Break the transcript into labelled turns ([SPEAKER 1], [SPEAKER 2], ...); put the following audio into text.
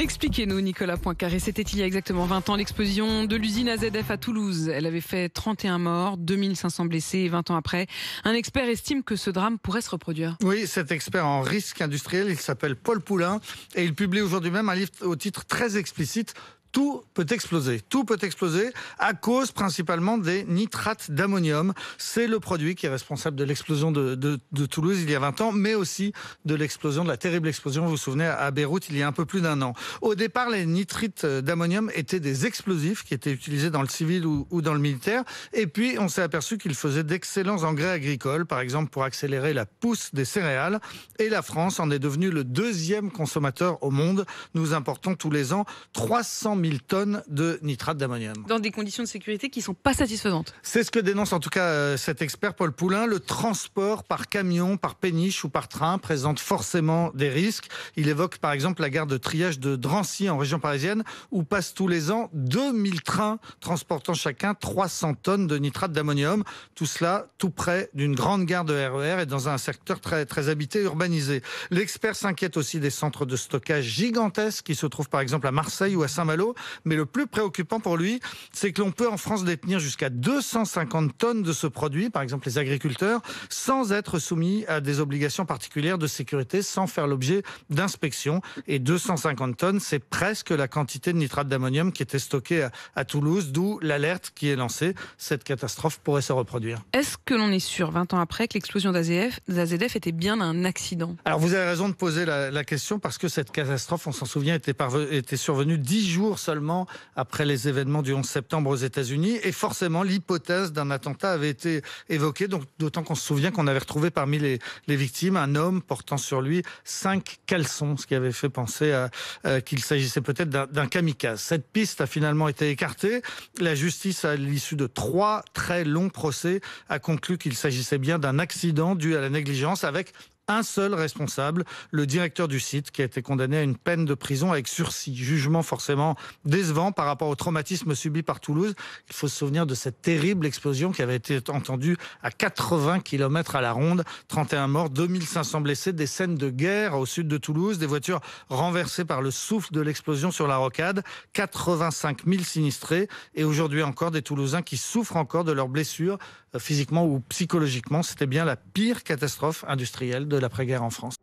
[SPEAKER 1] Expliquez-nous, Nicolas Poincaré. C'était il y a exactement 20 ans l'explosion de l'usine AZF à Toulouse. Elle avait fait 31 morts, 2500 blessés et 20 ans après, un expert estime que ce drame pourrait se reproduire.
[SPEAKER 2] Oui, cet expert en risque industriel, il s'appelle Paul Poulain et il publie aujourd'hui même un livre au titre très explicite tout peut exploser. Tout peut exploser à cause principalement des nitrates d'ammonium. C'est le produit qui est responsable de l'explosion de, Toulouse il y a 20 ans, mais aussi de l'explosion, de la terrible explosion, vous vous souvenez, à Beyrouth il y a un peu plus d'un an. Au départ, les nitrites d'ammonium étaient des explosifs qui étaient utilisés dans le civil ou, ou dans le militaire. Et puis, on s'est aperçu qu'ils faisaient d'excellents engrais agricoles, par exemple pour accélérer la pousse des céréales. Et la France en est devenue le deuxième consommateur au monde. Nous importons tous les ans 300 tonnes de nitrate d'ammonium.
[SPEAKER 1] Dans des conditions de sécurité qui ne sont pas satisfaisantes.
[SPEAKER 2] C'est ce que dénonce en tout cas euh, cet expert Paul Poulain. Le transport par camion, par péniche ou par train présente forcément des risques. Il évoque par exemple la gare de triage de Drancy en région parisienne où passent tous les ans 2000 trains transportant chacun 300 tonnes de nitrate d'ammonium. Tout cela tout près d'une grande gare de RER e et dans un secteur très, très habité, urbanisé. L'expert s'inquiète aussi des centres de stockage gigantesques qui se trouvent par exemple à Marseille ou à Saint-Malo mais le plus préoccupant pour lui, c'est que l'on peut en France détenir jusqu'à 250 tonnes de ce produit, par exemple les agriculteurs, sans être soumis à des obligations particulières de sécurité, sans faire l'objet d'inspection. Et 250 tonnes, c'est presque la quantité de nitrate d'ammonium qui était stockée à, Toulouse, d'où l'alerte qui est lancée. Cette catastrophe pourrait se reproduire.
[SPEAKER 1] Est-ce que l'on est sûr, 20 ans après, que l'explosion d'AZF était bien un accident
[SPEAKER 2] Alors vous avez raison de poser la, question parce que cette catastrophe, on s'en souvient, était, était survenue 10 jours seulement après les événements du 11 septembre aux États-Unis. Et forcément, l'hypothèse d'un attentat avait été évoquée, d'autant qu'on se souvient qu'on avait retrouvé parmi les, victimes un homme portant sur lui cinq caleçons, ce qui avait fait penser euh, qu'il s'agissait peut-être d'un kamikaze. Cette piste a finalement été écartée. La justice, à l'issue de trois très longs procès, a conclu qu'il s'agissait bien d'un accident dû à la négligence avec un seul responsable, le directeur du site, qui a été condamné à une peine de prison avec sursis. Jugement forcément décevant par rapport au traumatisme subi par Toulouse. Il faut se souvenir de cette terrible explosion qui avait été entendue à 80 km à la ronde. 31 morts, 2500 blessés, des scènes de guerre au sud de Toulouse, des voitures renversées par le souffle de l'explosion sur la rocade, 85 000 sinistrés et aujourd'hui encore des Toulousains qui souffrent encore de leurs blessures euh, physiquement ou psychologiquement. C'était bien la pire catastrophe industrielle de l'après-guerre en France.